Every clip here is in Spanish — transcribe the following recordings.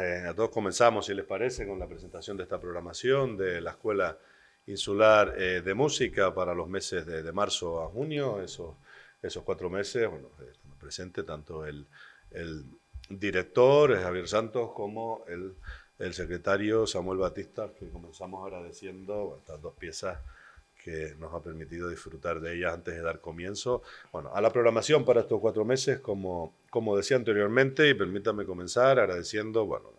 Eh, a todos. Comenzamos, si les parece, con la presentación de esta programación de la Escuela Insular eh, de Música para los meses de, marzo a junio, esos, esos cuatro meses. Bueno, eh, estamos presente tanto el, el, director Javier Santos como el, el, secretario Samuel Batista, que comenzamos agradeciendo estas dos piezas que nos ha permitido disfrutar de ellas antes de dar comienzo bueno, a la programación para estos cuatro meses, como, como decía anteriormente, y permítame comenzar agradeciendo bueno,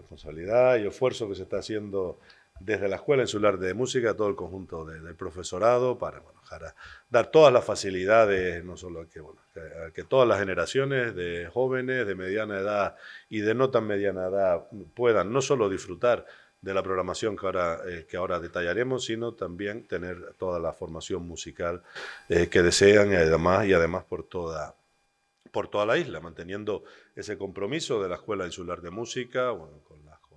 responsabilidad y esfuerzo que se está haciendo desde la Escuela Insular de Música, todo el conjunto del profesorado, para, dar todas las facilidades, no solo que, bueno, que todas las generaciones de jóvenes, de mediana edad y de no tan mediana edad puedan no solo disfrutar de la programación que ahora, eh, que ahora detallaremos, sino también tener toda la formación musical eh, que desean además, y además por toda por toda la isla, manteniendo ese compromiso de la Escuela Insular de Música, con,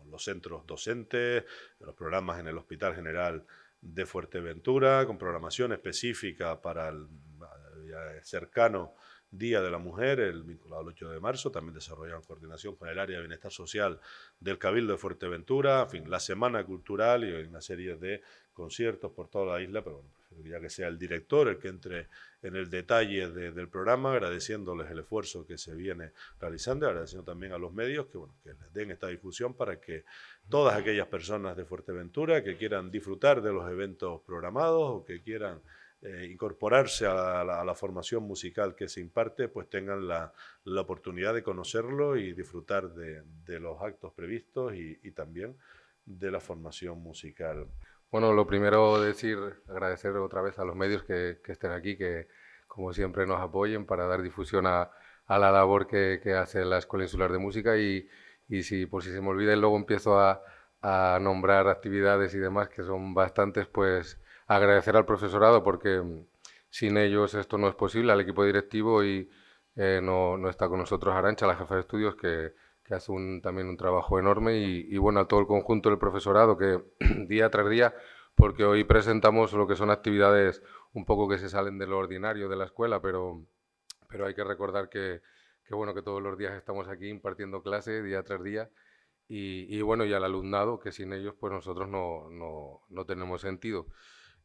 los centros docentes, los programas en el Hospital General de Fuerteventura, con programación específica para el eh, cercano Día de la Mujer, el vinculado al 8 de marzo, también en coordinación con el área de bienestar social del Cabildo de Fuerteventura, en fin, la Semana Cultural y una serie de conciertos por toda la isla, pero bueno, ya que sea el director el que entre en el detalle del programa, agradeciéndoles el esfuerzo que se viene realizando, agradeciendo también a los medios que, bueno, que les den esta difusión para que todas aquellas personas de Fuerteventura que quieran disfrutar de los eventos programados o que quieran eh, incorporarse a la, formación musical que se imparte, pues tengan la, oportunidad de conocerlo y disfrutar de, los actos previstos y, también de la formación musical. Bueno, lo primero decir, agradecer otra vez a los medios que, estén aquí, que como siempre nos apoyen para dar difusión a, la labor que, hace la Escuela Insular de Música y, si por si se me olvida luego empiezo a nombrar actividades y demás que son bastantes, pues agradecer al profesorado porque mm, sin ellos esto no es posible, al equipo directivo y eh, no, está con nosotros Arancha, la jefa de estudios, que, hace un, también un trabajo enorme y, bueno, a todo el conjunto del profesorado que día tras día, porque hoy presentamos lo que son actividades un poco que se salen de lo ordinario de la escuela, pero, pero hay que recordar que, bueno, que todos los días estamos aquí impartiendo clase día tras día y, y bueno, y al alumnado, que sin ellos pues nosotros no, no tenemos sentido.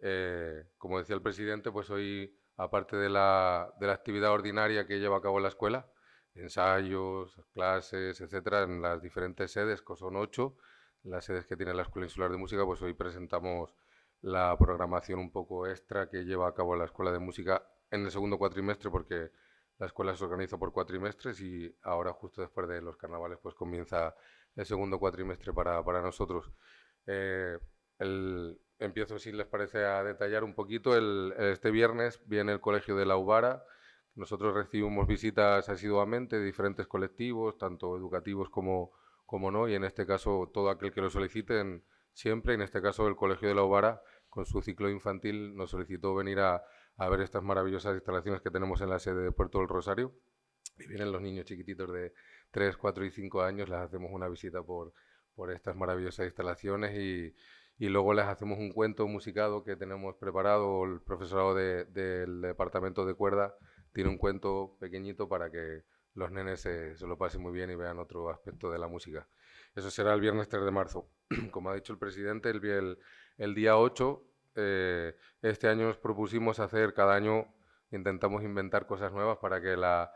Eh, como decía el presidente, pues hoy, aparte de la, actividad ordinaria que lleva a cabo la escuela, ensayos, clases, etcétera, en las diferentes sedes, que son ocho, las sedes que tiene la Escuela Insular de Música, pues hoy presentamos la programación un poco extra que lleva a cabo la Escuela de Música en el segundo cuatrimestre, porque la escuela se organiza por cuatrimestres y ahora justo después de los carnavales pues comienza el segundo cuatrimestre para, nosotros. Eh, el, Empiezo, si les parece, a detallar un poquito. El, este viernes viene el Colegio de la Ubara. Nosotros recibimos visitas asiduamente de diferentes colectivos, tanto educativos como, como no, y en este caso todo aquel que lo soliciten siempre, en este caso el Colegio de la Ubara, con su ciclo infantil, nos solicitó venir a, ver estas maravillosas instalaciones que tenemos en la sede de Puerto del Rosario. Y vienen los niños chiquititos de 3, 4 y 5 años, les hacemos una visita por, por estas maravillosas instalaciones y y luego les hacemos un cuento musicado que tenemos preparado. El profesorado del departamento de cuerda tiene un cuento pequeñito para que los nenes se, lo pasen muy bien y vean otro aspecto de la música. Eso será el viernes 3 de marzo. Como ha dicho el presidente, el, día 8, eh, este año nos propusimos hacer cada año, intentamos inventar cosas nuevas para que la,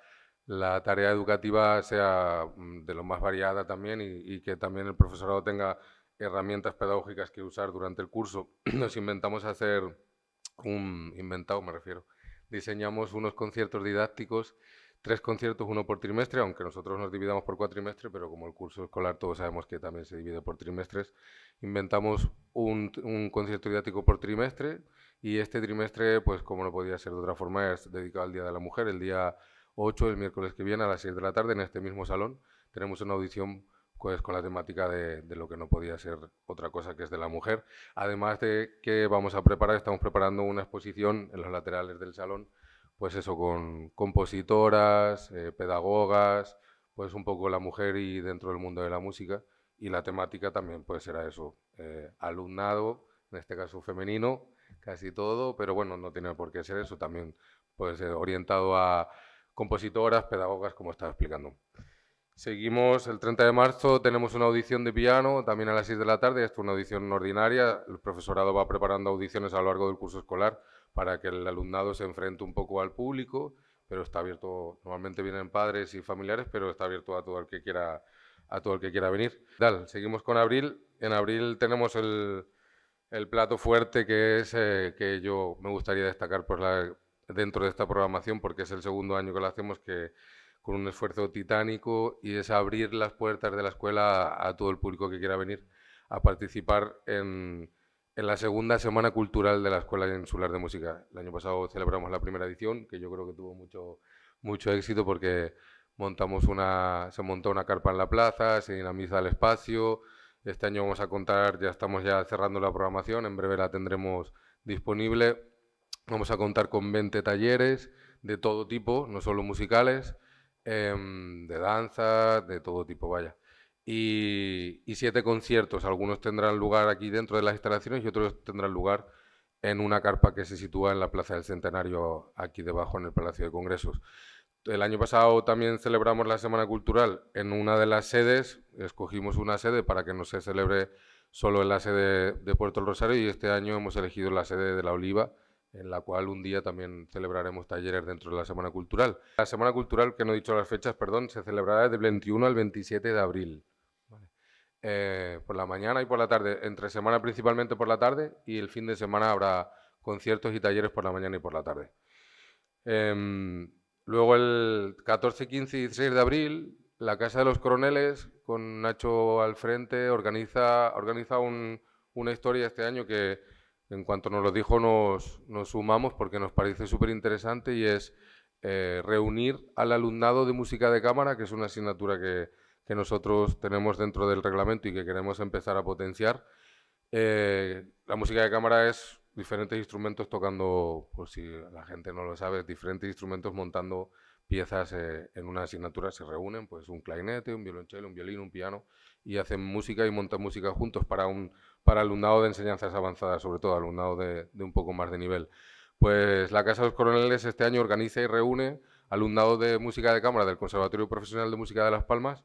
tarea educativa sea mm, de lo más variada también y, y que también el profesorado tenga herramientas pedagógicas que usar durante el curso, nos inventamos hacer un inventado, me refiero. Diseñamos unos conciertos didácticos, tres conciertos, uno por trimestre, aunque nosotros nos dividamos por cuatrimestre, pero como el curso escolar todos sabemos que también se divide por trimestres, inventamos un, concierto didáctico por trimestre y este trimestre, pues como no podía ser de otra forma, es dedicado al Día de la Mujer, el día 8, el miércoles que viene a las 6 de la tarde en este mismo salón. Tenemos una audición pues con la temática de, lo que no podía ser otra cosa que es de la mujer. Además de que vamos a preparar, estamos preparando una exposición en los laterales del salón, pues eso, con compositoras, eh, pedagogas, pues un poco la mujer y dentro del mundo de la música. Y la temática también ser pues, será eso, eh, alumnado, en este caso femenino, casi todo, pero bueno, no tiene por qué ser eso, también puede ser orientado a compositoras, pedagogas, como estaba explicando. Seguimos el 30 de marzo, tenemos una audición de piano también a las 6 de la tarde, esto es una audición ordinaria, el profesorado va preparando audiciones a lo largo del curso escolar para que el alumnado se enfrente un poco al público, pero está abierto, normalmente vienen padres y familiares, pero está abierto a todo el que quiera, a todo el que quiera venir. seguimos con abril, en abril tenemos el, plato fuerte que es, eh, que yo me gustaría destacar dentro de esta programación, porque es el segundo año que lo hacemos, que con un esfuerzo titánico y es abrir las puertas de la escuela a, todo el público que quiera venir a participar en, la segunda semana cultural de la Escuela Insular de Música. El año pasado celebramos la primera edición, que yo creo que tuvo mucho, mucho éxito porque montamos una, se montó una carpa en la plaza, se dinamiza el espacio. Este año vamos a contar, ya estamos ya cerrando la programación, en breve la tendremos disponible. Vamos a contar con 20 talleres de todo tipo, no solo musicales. Em, de danza, de todo tipo, vaya. Y, y, siete conciertos, algunos tendrán lugar aquí dentro de las instalaciones y otros tendrán lugar en una carpa que se sitúa en la Plaza del Centenario, aquí debajo en el Palacio de Congresos. El año pasado también celebramos la Semana Cultural en una de las sedes, escogimos una sede para que no se celebre solo en la sede de Puerto del Rosario y este año hemos elegido la sede de La Oliva, en la cual un día también celebraremos talleres dentro de la Semana Cultural. La Semana Cultural, que no he dicho las fechas, perdón, se celebrará del 21 al 27 de abril. Eh, por la mañana y por la tarde, entre semana principalmente por la tarde y el fin de semana habrá conciertos y talleres por la mañana y por la tarde. Em, luego el 14, 15 y 16 de abril, la Casa de los Coroneles, con Nacho al frente, organiza, una historia este año que en cuanto nos lo dijo nos, sumamos porque nos parece súper interesante y es eh, reunir al alumnado de música de cámara, que es una asignatura que, nosotros tenemos dentro del reglamento y que queremos empezar a potenciar. Eh, la música de cámara es diferentes instrumentos tocando, por pues si la gente no lo sabe, diferentes instrumentos montando piezas eh, en una asignatura se reúnen, pues un clarinete, un violonchelo, un violín, un piano, y hacen música y montan música juntos para, un, para alumnado de enseñanzas avanzadas, sobre todo alumnado de, un poco más de nivel. Pues la Casa de los Coroneles este año organiza y reúne alumnado de música de cámara del Conservatorio Profesional de Música de Las Palmas,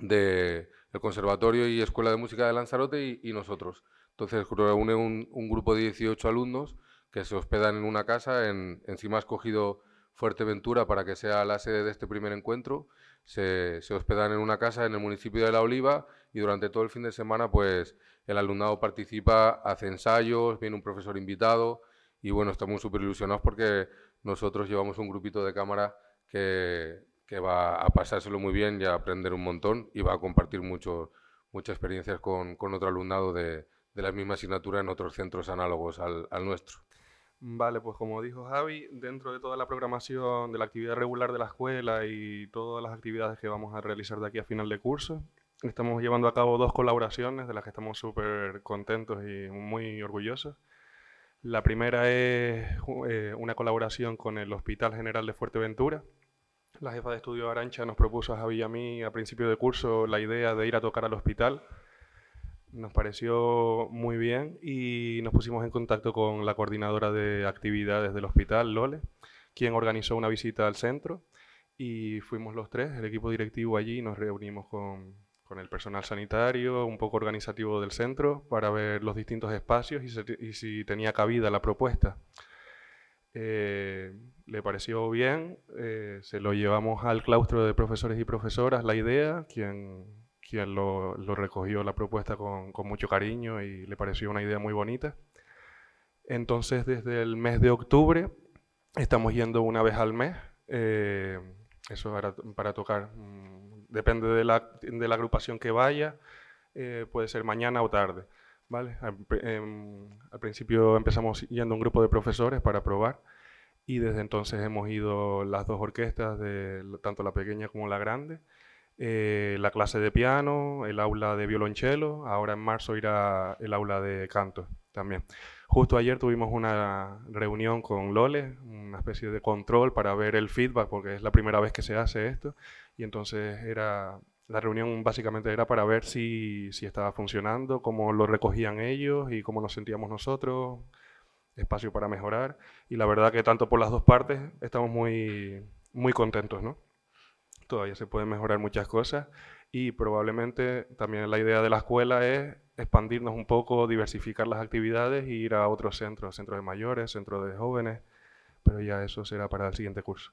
del Conservatorio y Escuela de Música de Lanzarote y, nosotros. Entonces reúne un, grupo de 18 alumnos que se hospedan en una casa, en, encima ha escogido Ventura para que sea la sede de este primer encuentro. Se, hospedan en una casa en el municipio de La Oliva y durante todo el fin de semana pues el alumnado participa, hace ensayos, viene un profesor invitado y bueno, estamos súper ilusionados porque nosotros llevamos un grupito de cámara que, va a pasárselo muy bien y a aprender un montón y va a compartir mucho, muchas experiencias con, otro alumnado de, la misma asignatura en otros centros análogos al nuestro. Vale, pues como dijo Javi, dentro de toda la programación de la actividad regular de la escuela y todas las actividades que vamos a realizar de aquí a final de curso, estamos llevando a cabo dos colaboraciones de las que estamos súper contentos y muy orgullosos. La primera es eh, una colaboración con el Hospital General de Fuerteventura. La jefa de estudio Arancha nos propuso a Javi y a mí a principio de curso la idea de ir a tocar al hospital nos pareció muy bien y nos pusimos en contacto con la coordinadora de actividades del hospital, Lole, quien organizó una visita al centro y fuimos los tres, el equipo directivo allí, nos reunimos con, con el personal sanitario, un poco organizativo del centro, para ver los distintos espacios y, si tenía cabida la propuesta. Eh, le pareció bien, eh, se lo llevamos al claustro de profesores y profesoras la idea, quien quien lo, recogió la propuesta con, mucho cariño y le pareció una idea muy bonita. Entonces, desde el mes de octubre estamos yendo una vez al mes, eh, eso para, para tocar, mm, depende de la, de la agrupación que vaya, eh, puede ser mañana o tarde. ¿vale? Al, em, al, principio empezamos yendo un grupo de profesores para probar y desde entonces hemos ido las dos orquestas, de, tanto la pequeña como la grande, eh, la clase de piano, el aula de violonchelo, ahora en marzo irá el aula de canto también. Justo ayer tuvimos una reunión con Lole, una especie de control para ver el feedback, porque es la primera vez que se hace esto, y entonces era la reunión básicamente era para ver si, estaba funcionando, cómo lo recogían ellos y cómo nos sentíamos nosotros, espacio para mejorar. Y la verdad que tanto por las dos partes estamos muy, muy contentos, ¿no? todavía se pueden mejorar muchas cosas y probablemente también la idea de la escuela es expandirnos un poco, diversificar las actividades e ir a otros centros, centros de mayores, centros de jóvenes, pero ya eso será para el siguiente curso.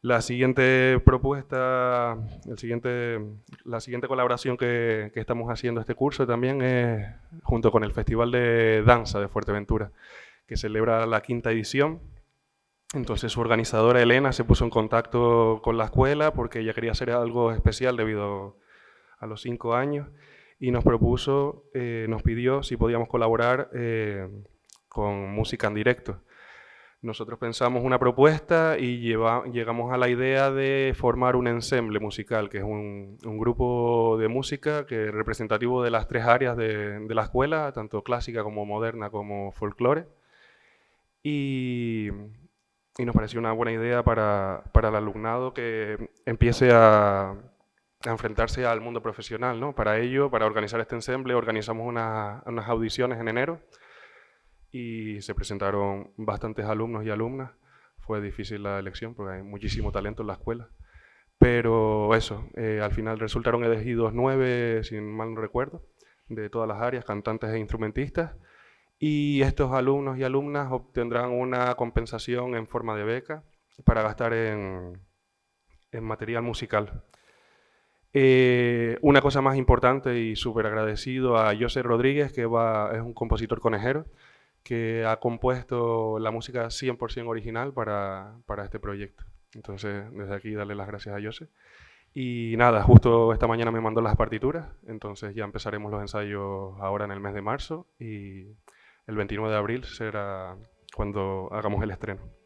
La siguiente propuesta, el siguiente, la siguiente colaboración que, que, estamos haciendo este curso también es junto con el Festival de Danza de Fuerteventura, que celebra la quinta edición entonces su organizadora Elena se puso en contacto con la escuela porque ella quería hacer algo especial debido a los cinco años y nos propuso, eh, nos pidió si podíamos colaborar eh, con música en directo. Nosotros pensamos una propuesta y llegamos a la idea de formar un ensemble musical, que es un, grupo de música que representativo de las tres áreas de, la escuela, tanto clásica como moderna como folclore. Y y nos pareció una buena idea para, para el alumnado que empiece a, enfrentarse al mundo profesional. ¿no? Para ello, para organizar este ensemble, organizamos unas audiciones en enero y se presentaron bastantes alumnos y alumnas. Fue difícil la elección porque hay muchísimo talento en la escuela. Pero eso, eh, al final resultaron elegidos nueve, sin mal no recuerdo, de todas las áreas, cantantes e instrumentistas y estos alumnos y alumnas obtendrán una compensación en forma de beca para gastar en, material musical. Eh, una cosa más importante y súper agradecido a José Rodríguez, que es un compositor conejero, que ha compuesto la música 100% original para, este proyecto. Entonces, desde aquí darle las gracias a José. Y nada, justo esta mañana me mandó las partituras, entonces ya empezaremos los ensayos ahora en el mes de marzo y el 29 de abril será cuando hagamos el estreno.